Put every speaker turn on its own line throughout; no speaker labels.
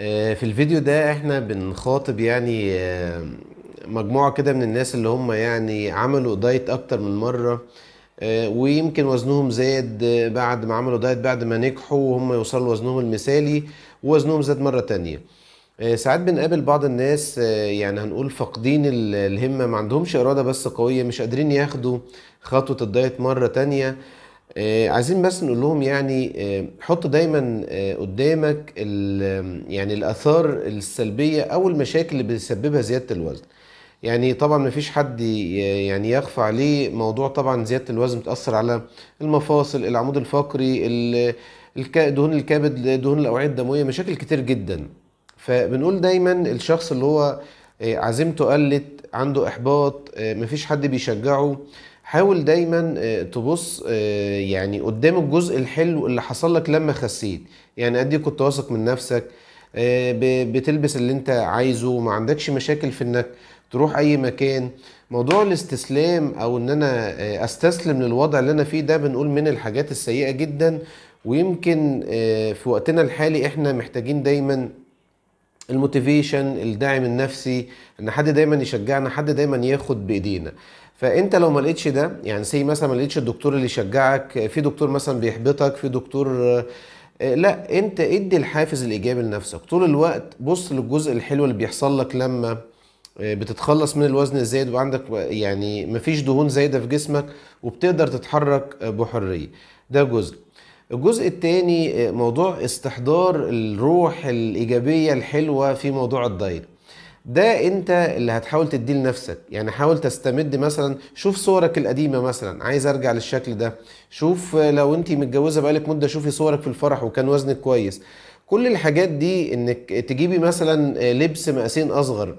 آه، في الفيديو ده احنا بنخاطب يعني آه، مجموعة كده من الناس اللي هم يعني عملوا دايت اكتر من مرة آه، ويمكن وزنهم زاد بعد ما عملوا دايت بعد ما نجحوا وهم يوصلوا وزنهم المثالي ووزنهم زاد مرة تانية ساعات بنقابل بعض الناس يعني هنقول فاقدين الهمة ما عندهمش إرادة بس قوية مش قادرين ياخدوا خطوة الدايت مرة تانية آه، عايزين بس نقول لهم يعني آه، حط دايما آه، قدامك يعني الاثار السلبيه او المشاكل اللي بيسببها زياده الوزن يعني طبعا مفيش حد يعني يخفى عليه موضوع طبعا زياده الوزن بتاثر على المفاصل العمود الفقري دهون الكبد دهون الاوعيه الدمويه مشاكل كتير جدا فبنقول دايما الشخص اللي هو عزيمته قلت عنده احباط آه، مفيش حد بيشجعه حاول دايما آه، تبص آه، يعني قدام الجزء الحلو اللي حصل لك لما خسيت يعني قد ايه كنت واثق من نفسك بتلبس اللي انت عايزه ما عندكش مشاكل في انك تروح اي مكان موضوع الاستسلام او ان انا استسلم للوضع اللي انا فيه ده بنقول من الحاجات السيئة جدا ويمكن في وقتنا الحالي احنا محتاجين دايما الموتيفيشن الداعم النفسي ان حد دايما يشجعنا حد دايما ياخد بايدينا فانت لو ما لقيتش ده يعني سي مثلا ما لقيتش الدكتور اللي يشجعك في دكتور مثلا بيحبطك في دكتور آه، لا انت ادي الحافز الايجابي لنفسك طول الوقت بص للجزء الحلو اللي بيحصل لك لما آه، بتتخلص من الوزن الزايد وعندك يعني مفيش دهون زايده في جسمك وبتقدر تتحرك آه، بحريه ده جزء الجزء الثاني آه، موضوع استحضار الروح الايجابيه الحلوه في موضوع الدايت ده انت اللي هتحاول تديه لنفسك يعني حاول تستمد مثلا شوف صورك القديمه مثلا عايز ارجع للشكل ده شوف آه، لو انت متجوزه بقالك مده شوفي صورك في الفرح وكان وزنك كويس كل الحاجات دي انك تجيبي مثلا آه، لبس مقاسين اصغر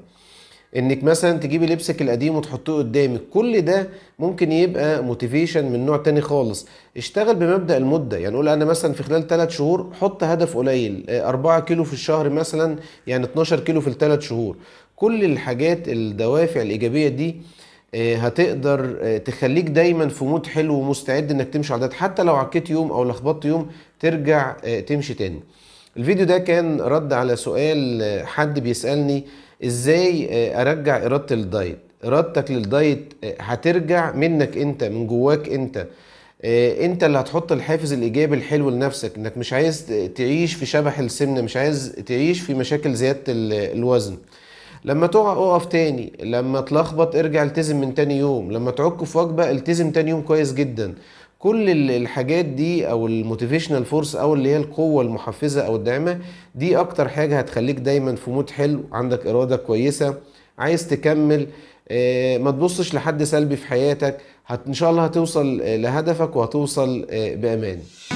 انك مثلا تجيبي لبسك القديم وتحطيه قدامك كل ده ممكن يبقى موتيفيشن من نوع تاني خالص اشتغل بمبدا المده يعني قول انا مثلا في خلال 3 شهور حط هدف قليل 4 آه، كيلو في الشهر مثلا يعني 12 كيلو في الثلاث شهور كل الحاجات الدوافع الايجابيه دي آه، هتقدر آه، تخليك دايما في مود حلو ومستعد انك تمشي على ده حتى لو عكيت يوم او لخبطت يوم ترجع تمشي تاني الفيديو ده كان رد على سؤال حد بيسألني ازاي آه، ارجع ارادتي للدايت ارادتك للدايت آه، هترجع منك انت من جواك انت انت آه، اللي هتحط الحافز الايجابي الحلو لنفسك انك مش عايز تعيش في شبح السمنه مش عايز تعيش في مشاكل زياده الوزن لما تقع اقف تاني لما تلخبط ارجع التزم من تاني يوم لما تعك في وجبه التزم تاني يوم كويس جدا كل الحاجات دي او الموتيفيشنال فورس او اللي هي القوه المحفزه او الداعمه دي اكتر حاجه هتخليك دايما في مود حلو عندك اراده كويسه عايز تكمل آه، ما تبصش لحد سلبي في حياتك ان شاء الله هتوصل آه، لهدفك وهتوصل آه، بامان